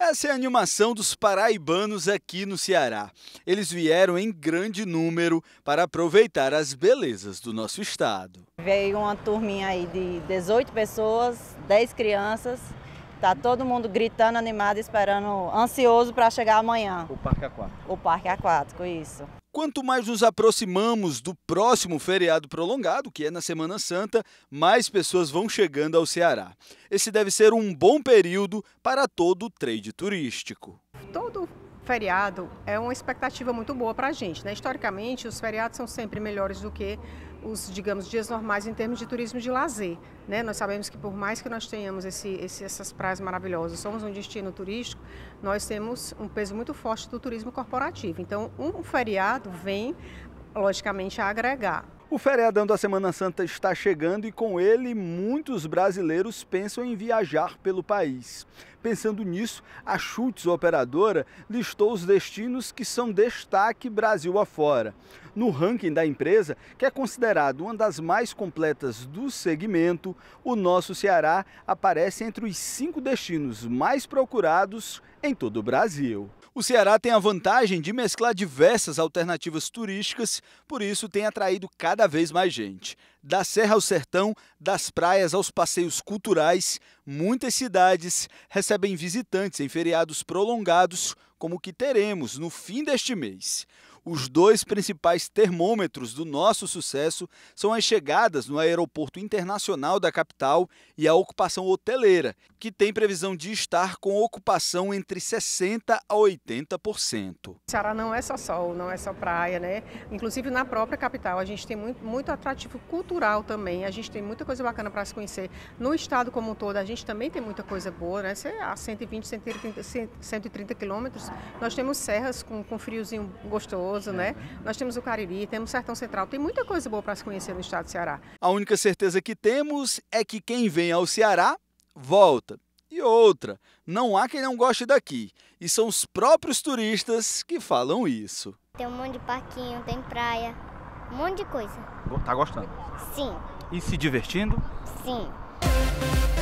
Essa é a animação dos paraibanos aqui no Ceará. Eles vieram em grande número para aproveitar as belezas do nosso estado. Veio uma turminha aí de 18 pessoas, 10 crianças Tá todo mundo gritando, animado, esperando, ansioso para chegar amanhã. O parque aquático. O parque aquático, isso. Quanto mais nos aproximamos do próximo feriado prolongado, que é na Semana Santa, mais pessoas vão chegando ao Ceará. Esse deve ser um bom período para todo o trade turístico. Todo feriado é uma expectativa muito boa para a gente. Né? Historicamente, os feriados são sempre melhores do que os, digamos, dias normais em termos de turismo de lazer. Né? Nós sabemos que por mais que nós tenhamos esse, esse, essas praias maravilhosas, somos um destino turístico, nós temos um peso muito forte do turismo corporativo. Então, um feriado vem, logicamente, a agregar o feriadão da Semana Santa está chegando e com ele muitos brasileiros pensam em viajar pelo país. Pensando nisso, a Chutes Operadora listou os destinos que são destaque Brasil afora. No ranking da empresa, que é considerado uma das mais completas do segmento, o nosso Ceará aparece entre os cinco destinos mais procurados em todo o Brasil. O Ceará tem a vantagem de mesclar diversas alternativas turísticas, por isso tem atraído cada vez mais gente. Da serra ao sertão, das praias aos passeios culturais, muitas cidades recebem visitantes em feriados prolongados, como o que teremos no fim deste mês. Os dois principais termômetros do nosso sucesso são as chegadas no aeroporto internacional da capital e a ocupação hoteleira, que tem previsão de estar com ocupação entre 60% a 80%. O Ceará não é só sol, não é só praia, né? Inclusive na própria capital, a gente tem muito, muito atrativo cultural também, a gente tem muita coisa bacana para se conhecer. No estado como um todo, a gente também tem muita coisa boa, né? A 120, 130, 130 quilômetros, nós temos serras com, com friozinho gostoso maravilhoso, né? Nós temos o Cariri, temos o Sertão Central, tem muita coisa boa para se conhecer no estado do Ceará. A única certeza que temos é que quem vem ao Ceará volta. E outra, não há quem não goste daqui. E são os próprios turistas que falam isso. Tem um monte de parquinho, tem praia, um monte de coisa. Tá gostando? Sim. E se divertindo? Sim.